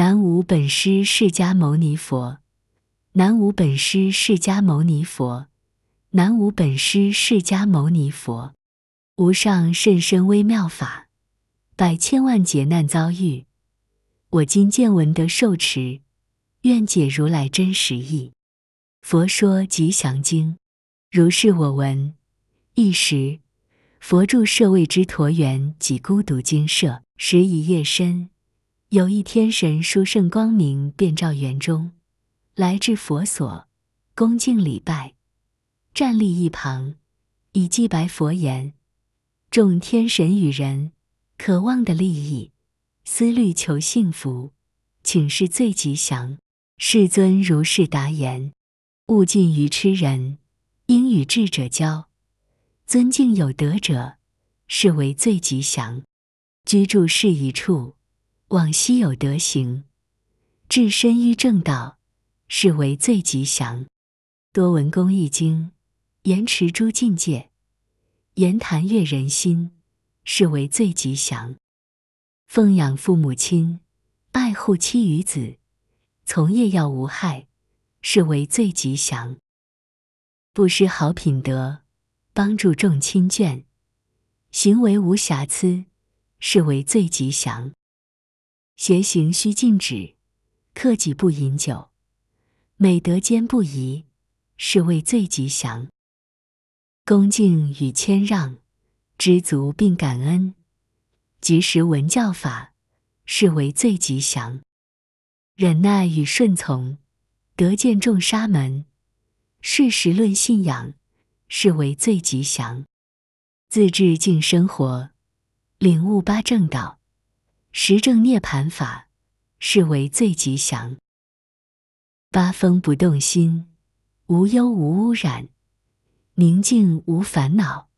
南无本师释迦牟尼佛，南无本师释迦牟尼佛，南无本师释迦牟尼佛，无上甚深微妙法，百千万劫难遭遇，我今见闻得受持，愿解如来真实义。佛说吉祥经，如是我闻。一时，佛住舍卫之陀园及孤独精舍，时已夜深。有一天，神殊胜光明遍照园中，来至佛所，恭敬礼拜，站立一旁，以祭白佛言：“众天神与人，渴望的利益，思虑求幸福，请示最吉祥。”世尊如是答言：“勿近于痴人，应与智者交，尊敬有德者，是为最吉祥。居住适宜处。”往昔有德行，置身于正道，是为最吉祥。多闻《公益经》，言持诸境界，言谈悦人心，是为最吉祥。奉养父母亲，爱护妻与子，从业要无害，是为最吉祥。不失好品德，帮助众亲眷，行为无瑕疵，是为最吉祥。学行须静止，克己不饮酒，美德兼不移，是谓最吉祥。恭敬与谦让，知足并感恩，及时闻教法，是为最吉祥。忍耐与顺从，得见众沙门，事实论信仰，是为最吉祥。自治敬生活，领悟八正道。时政涅盘法，视为最吉祥。八风不动心，无忧无污染，宁静无烦恼，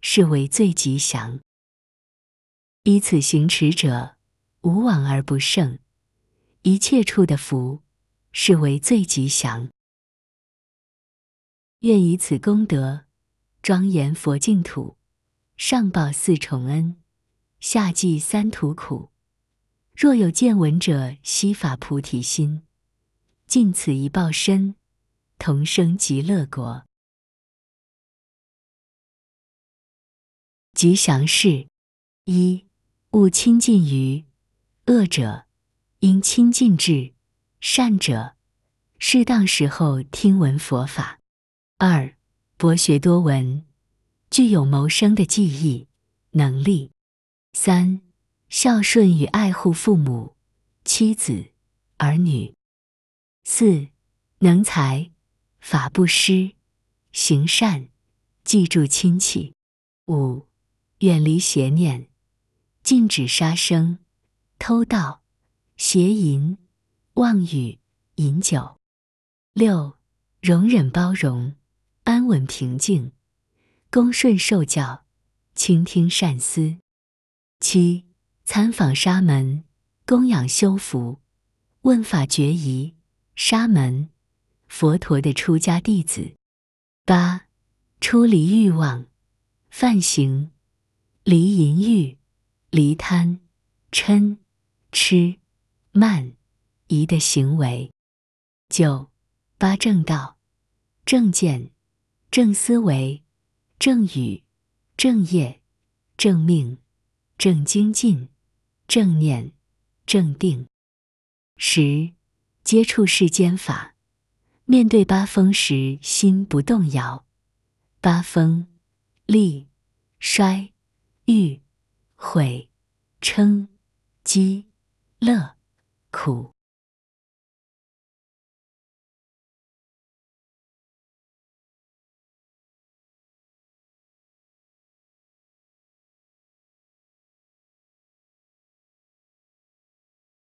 视为最吉祥。依此行持者，无往而不胜。一切处的福，视为最吉祥。愿以此功德，庄严佛净土，上报四重恩，下济三途苦。若有见闻者，悉发菩提心，尽此一报身，同生极乐国。吉祥事一，勿亲近于恶者，应亲近至善者；适当时候听闻佛法。二，博学多闻，具有谋生的技艺能力。三。孝顺与爱护父母、妻子、儿女；四、能财法不施，行善，记住亲戚；五、远离邪念，禁止杀生、偷盗、邪淫、妄语、饮酒；六、容忍包容，安稳平静，恭顺受教，倾听善思；七。参访沙门，供养修福，问法决疑。沙门，佛陀的出家弟子。八，出离欲望，犯行，离淫欲，离贪，嗔，痴，慢，疑的行为。九，八正道，正见，正思维，正语，正业，正命，正精进。正念、正定十、接触世间法，面对八风时，心不动摇。八风：利、衰、欲、毁、嗔、讥、乐、苦。